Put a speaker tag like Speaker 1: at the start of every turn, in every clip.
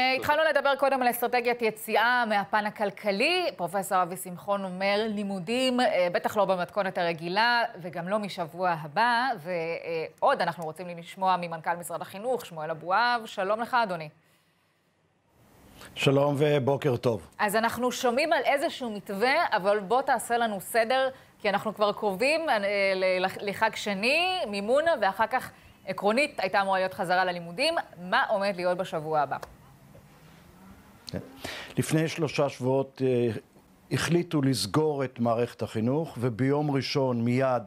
Speaker 1: אה, התחלנו לדבר קודם על אסטרטגיית יציאה מהפן הכלכלי. פרופסור אבי שמחון אומר, לימודים, אה, בטח לא במתכונת הרגילה, וגם לא משבוע הבא. ועוד, אנחנו רוצים לשמוע ממנכ"ל משרד החינוך, שמואל אבואב. שלום לך, אדוני.
Speaker 2: שלום ובוקר טוב.
Speaker 1: אז אנחנו שומעים על איזשהו מתווה, אבל בוא תעשה לנו סדר, כי אנחנו כבר קרובים אה, לחג שני, מימונה, ואחר כך... עקרונית הייתה אמורה להיות חזרה ללימודים, מה עומד להיות בשבוע הבא?
Speaker 2: כן. לפני שלושה שבועות אה, החליטו לסגור את מערכת החינוך, וביום ראשון מיד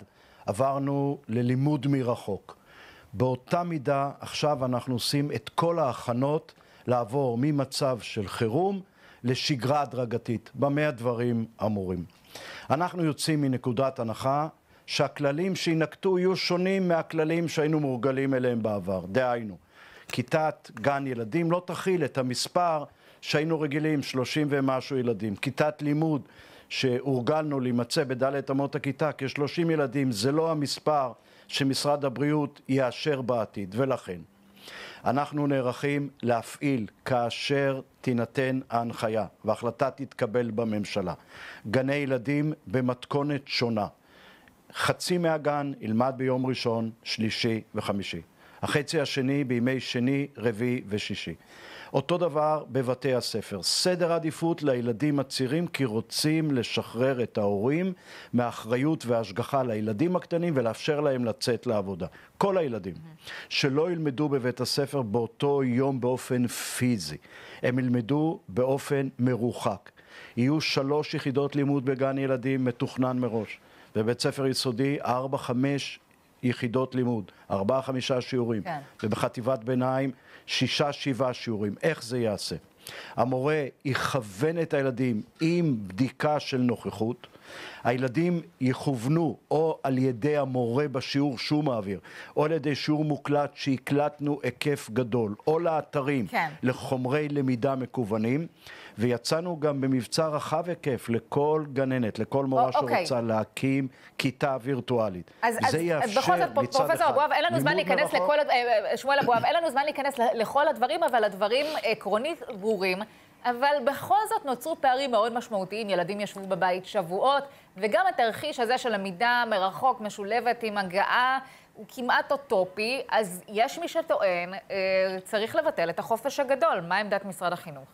Speaker 2: עברנו ללימוד מרחוק. באותה מידה עכשיו אנחנו עושים את כל ההכנות לעבור ממצב של חירום לשגרה הדרגתית. במה הדברים אמורים? אנחנו יוצאים מנקודת הנחה שהכללים שיינקטו יהיו שונים מהכללים שהיינו מורגלים אליהם בעבר. דהיינו, כיתת גן ילדים לא תכיל את המספר שהיינו רגילים, 30 ומשהו ילדים. כיתת לימוד שהורגלנו להימצא בדלת אמות הכיתה, כ-30 ילדים, זה לא המספר שמשרד הבריאות יאשר בעתיד, ולכן אנחנו נערכים להפעיל כאשר תינתן ההנחיה וההחלטה תתקבל בממשלה. גני ילדים במתכונת שונה. חצי מהגן ילמד ביום ראשון, שלישי וחמישי. החצי השני בימי שני, רביעי ושישי. אותו דבר בבתי הספר. סדר עדיפות לילדים הצעירים כי רוצים לשחרר את ההורים מאחריות והשגחה לילדים הקטנים ולאפשר להם לצאת לעבודה. כל הילדים שלא ילמדו בבית הספר באותו יום באופן פיזי, הם ילמדו באופן מרוחק. יהיו שלוש יחידות לימוד בגן ילדים מתוכנן מראש. בבית ספר יסודי, ארבע, חמש, יחידות לימוד, ארבעה חמישה שיעורים, כן. ובחטיבת ביניים שישה שבעה שיעורים. איך זה ייעשה? המורה יכוון את הילדים עם בדיקה של נוכחות, הילדים יכוונו או על ידי המורה בשיעור שהוא מעביר, או על ידי שיעור מוקלט שהקלטנו היקף גדול, או לאתרים, כן. לחומרי למידה מקוונים, ויצאנו גם במבצע רחב היקף לכל גננת, לכל מורה או, אוקיי. שרוצה אוקיי. להקים כיתה וירטואלית. אז, זה אז, יאפשר מצד אחד... אז בכל זאת, מצד אחד... אבואב, אין לנו זמן להיכנס לכל...
Speaker 1: אה, אה, שמואל אבואב, אין לנו זמן להיכנס לכל הדברים, אבל הדברים אה, עקרונית ברורים. אבל בכל זאת נוצרו פערים מאוד משמעותיים. ילדים ישבו בבית שבועות, וגם התרחיש הזה של למידה מרחוק משולבת עם הגעה הוא כמעט אוטופי, אז יש מי שטוען, אה, צריך לבטל את החופש הגדול. מה עמדת משרד החינוך?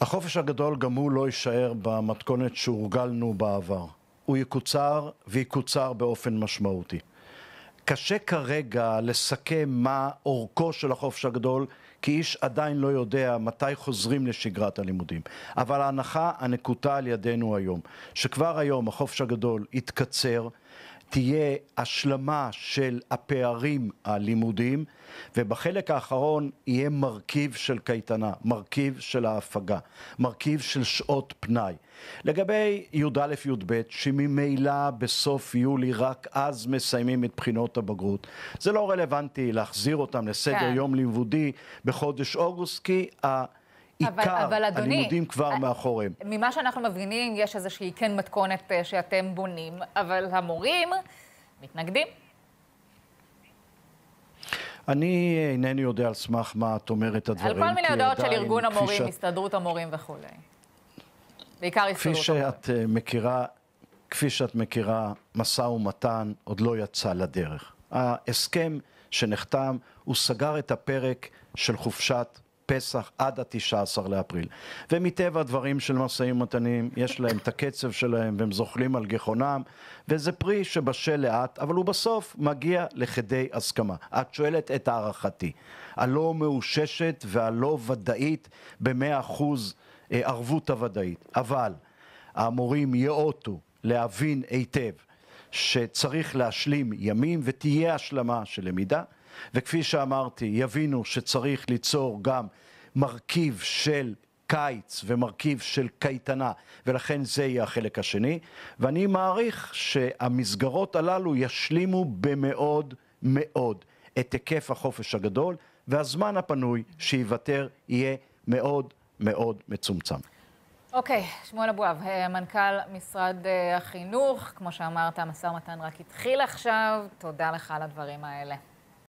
Speaker 2: החופש הגדול גם הוא לא יישאר במתכונת שהורגלנו בעבר. הוא יקוצר ויקוצר באופן משמעותי. קשה כרגע לסכם מה אורכו של החופש הגדול, כי איש עדיין לא יודע מתי חוזרים לשגרת הלימודים. אבל ההנחה הנקוטה על ידינו היום, שכבר היום החופש הגדול יתקצר, תהיה השלמה של הפערים הלימודיים, ובחלק האחרון יהיה מרכיב של קייטנה, מרכיב של ההפגה, מרכיב של שעות פנאי. לגבי י"א-י"ב, שממילא בסוף יולי רק אז מסיימים את בחינות הבגרות, זה לא רלוונטי להחזיר אותם לסדר כן. יום לימודי בחודש אוגוסט, כי ה... עיקר אבל, אבל הלימודים כבר מאחוריהם.
Speaker 1: ממה שאנחנו מבינים, יש איזושהי כן מתכונת אה, שאתם בונים, אבל המורים מתנגדים.
Speaker 2: אני אינני יודע על סמך מה את אומרת את הדברים. על כל מיני הודעות של ארגון המורים, שאת...
Speaker 1: הסתדרות המורים וכולי. בעיקר הסתדרות כפי שאת
Speaker 2: המורים. אה, מכירה, כפי שאת מכירה, משא ומתן עוד לא יצא לדרך. ההסכם שנחתם, הוא סגר את הפרק של חופשת פסח עד התשעה עשר לאפריל. ומטבע הדברים של משאים ומתנים, יש להם את הקצב שלהם והם זוחלים על גחונם, וזה פרי שבשל לאט, אבל הוא בסוף מגיע לכדי הסכמה. את שואלת את הערכתי, הלא מאוששת והלא ודאית במאה אחוז אה, ערבות הוודאית, אבל המורים ייאותו להבין היטב שצריך להשלים ימים ותהיה השלמה של למידה. וכפי שאמרתי, יבינו שצריך ליצור גם מרכיב של קיץ ומרכיב של קייטנה, ולכן זה יהיה החלק השני, ואני מעריך שהמסגרות הללו ישלימו במאוד מאוד את היקף החופש הגדול, והזמן הפנוי שיוותר יהיה מאוד מאוד מצומצם.
Speaker 1: אוקיי, okay, שמואל אבואב, אה, מנכ"ל משרד אה, החינוך, כמו שאמרת, המשא ומתן רק התחיל עכשיו, תודה לך על הדברים האלה.